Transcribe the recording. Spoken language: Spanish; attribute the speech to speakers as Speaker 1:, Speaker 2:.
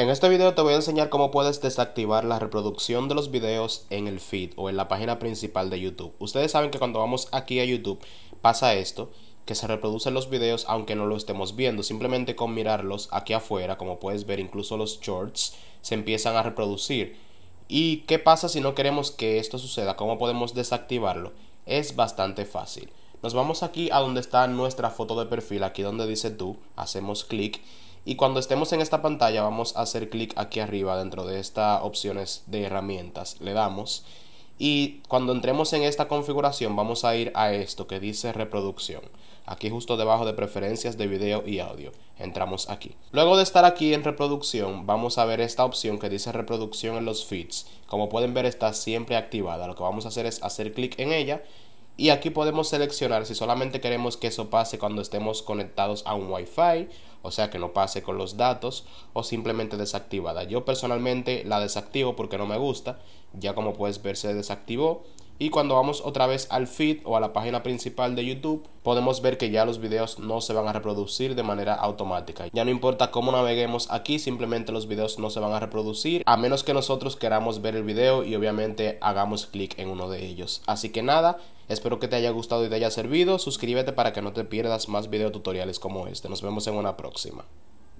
Speaker 1: En este video te voy a enseñar cómo puedes desactivar la reproducción de los videos en el feed o en la página principal de YouTube. Ustedes saben que cuando vamos aquí a YouTube pasa esto, que se reproducen los videos aunque no lo estemos viendo. Simplemente con mirarlos aquí afuera, como puedes ver, incluso los shorts se empiezan a reproducir. ¿Y qué pasa si no queremos que esto suceda? ¿Cómo podemos desactivarlo? Es bastante fácil. Nos vamos aquí a donde está nuestra foto de perfil, aquí donde dice tú, hacemos clic y cuando estemos en esta pantalla vamos a hacer clic aquí arriba dentro de estas opciones de herramientas, le damos y cuando entremos en esta configuración vamos a ir a esto que dice reproducción. Aquí justo debajo de preferencias de video y audio. Entramos aquí. Luego de estar aquí en reproducción vamos a ver esta opción que dice reproducción en los feeds. Como pueden ver está siempre activada. Lo que vamos a hacer es hacer clic en ella y aquí podemos seleccionar si solamente queremos que eso pase cuando estemos conectados a un Wi-Fi, o sea que no pase con los datos, o simplemente desactivada. Yo personalmente la desactivo porque no me gusta, ya como puedes ver se desactivó y cuando vamos otra vez al feed o a la página principal de YouTube, podemos ver que ya los videos no se van a reproducir de manera automática. Ya no importa cómo naveguemos aquí, simplemente los videos no se van a reproducir, a menos que nosotros queramos ver el video y obviamente hagamos clic en uno de ellos. Así que nada, espero que te haya gustado y te haya servido. Suscríbete para que no te pierdas más tutoriales como este. Nos vemos en una próxima.